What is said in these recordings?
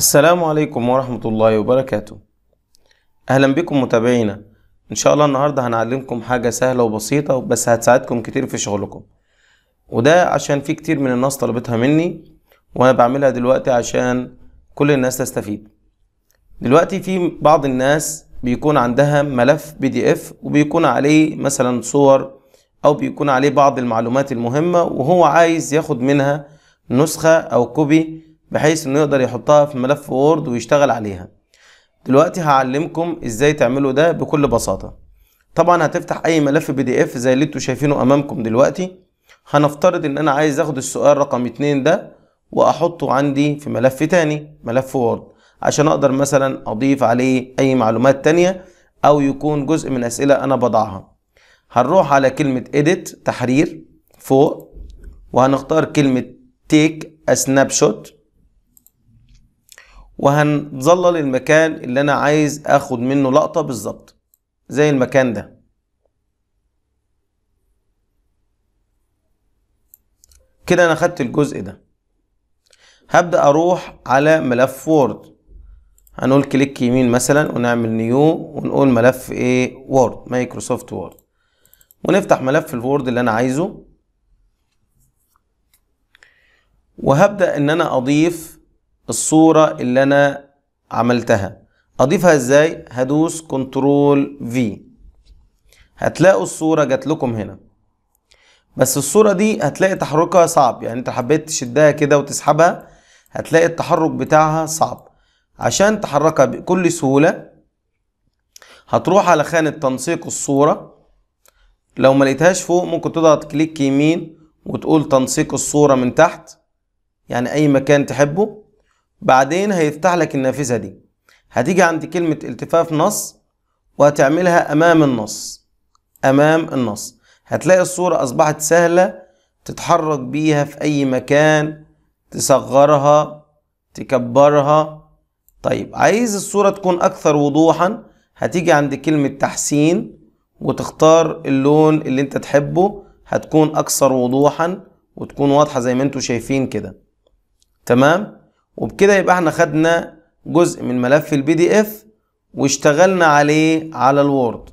السلام عليكم ورحمة الله وبركاته أهلا بكم متابعينا إن شاء الله النهاردة هنعلمكم حاجة سهلة وبسيطة بس هتساعدكم كتير في شغلكم وده عشان في كتير من الناس طلبتها مني وأنا بعملها دلوقتي عشان كل الناس تستفيد دلوقتي في بعض الناس بيكون عندها ملف بي دي اف وبيكون عليه مثلا صور أو بيكون عليه بعض المعلومات المهمة وهو عايز ياخد منها نسخة أو كوبي بحيث انه يقدر يحطها في ملف وورد ويشتغل عليها دلوقتي هعلمكم ازاي تعملوا ده بكل بساطة طبعا هتفتح اي ملف بي دي اف زي اللي انتوا شايفينه امامكم دلوقتي هنفترض ان انا عايز اخد السؤال رقم اتنين ده واحطه عندي في ملف تاني ملف وورد عشان اقدر مثلا اضيف عليه اي معلومات تانية او يكون جزء من اسئلة انا بضعها هنروح على كلمة edit تحرير فوق وهنختار كلمة take a snapshot وهنظلل المكان اللي انا عايز اخد منه لقطة بالظبط زي المكان ده كده انا خدت الجزء ده هبدأ اروح على ملف وورد هنقول كليك يمين مثلا ونعمل نيو ونقول ملف ايه وورد مايكروسوفت وورد ونفتح ملف الوورد اللي انا عايزه وهبدأ ان انا اضيف الصورة اللي أنا عملتها أضيفها إزاي؟ هدوس كنترول في هتلاقوا الصورة جات لكم هنا بس الصورة دي هتلاقي تحركها صعب يعني أنت حبيت تشدها كده وتسحبها هتلاقي التحرك بتاعها صعب عشان تحركها بكل سهولة هتروح على خانة تنسيق الصورة لو ما لقيتهاش فوق ممكن تضغط كليك يمين وتقول تنسيق الصورة من تحت يعني أي مكان تحبه بعدين هيفتح لك النافذة دي هتيجي عند كلمة التفاف نص وهتعملها أمام النص أمام النص هتلاقي الصورة أصبحت سهلة تتحرك بيها في أي مكان تصغرها تكبرها طيب عايز الصورة تكون أكثر وضوحا هتيجي عند كلمة تحسين وتختار اللون اللي انت تحبه هتكون أكثر وضوحا وتكون واضحة زي ما انتوا شايفين كده تمام؟ وبكده يبقى احنا خدنا جزء من ملف البي دي اف واشتغلنا عليه على الوورد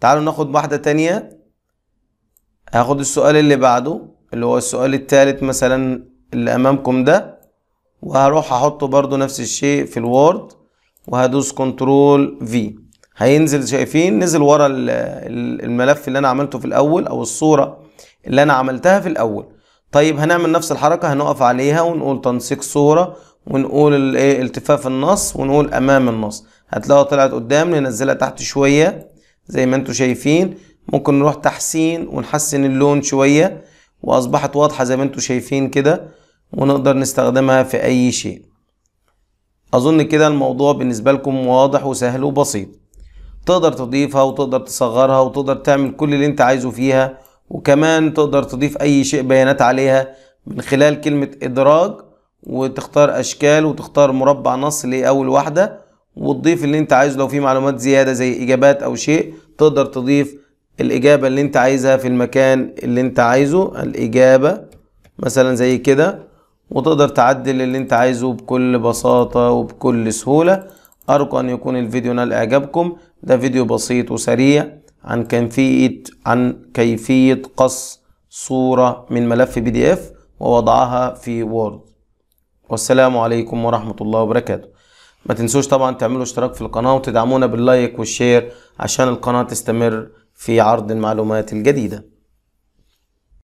تعالوا ناخد واحدة تانية هاخد السؤال اللي بعده اللي هو السؤال التالت مثلا اللي امامكم ده وهروح احطه برضو نفس الشيء في الوورد وهدوس كنترول في هينزل شايفين نزل ورا الملف اللي انا عملته في الاول او الصورة اللي انا عملتها في الاول طيب هنعمل نفس الحركة هنقف عليها ونقول تنسيق صورة ونقول الايه التفاف النص ونقول امام النص هتلاقوا طلعت قدام ننزلها تحت شويه زي ما انتم شايفين ممكن نروح تحسين ونحسن اللون شويه واصبحت واضحه زي ما انتم شايفين كده ونقدر نستخدمها في اي شيء اظن كده الموضوع بالنسبه لكم واضح وسهل وبسيط تقدر تضيفها وتقدر تصغرها وتقدر تعمل كل اللي انت عايزه فيها وكمان تقدر تضيف اي شيء بيانات عليها من خلال كلمه ادراج وتختار اشكال وتختار مربع نص لاول واحده وتضيف اللي انت عايزه لو في معلومات زياده زي اجابات او شيء تقدر تضيف الاجابه اللي انت عايزها في المكان اللي انت عايزه الاجابه مثلا زي كده وتقدر تعدل اللي انت عايزه بكل بساطه وبكل سهوله ارجو ان يكون الفيديو نال اعجابكم ده فيديو بسيط وسريع عن كيفيه عن كيفيه قص صوره من ملف بي دي اف ووضعها في وورد والسلام عليكم ورحمة الله وبركاته ما تنسوش طبعا تعملوا اشتراك في القناة وتدعمونا باللايك والشير عشان القناة تستمر في عرض المعلومات الجديدة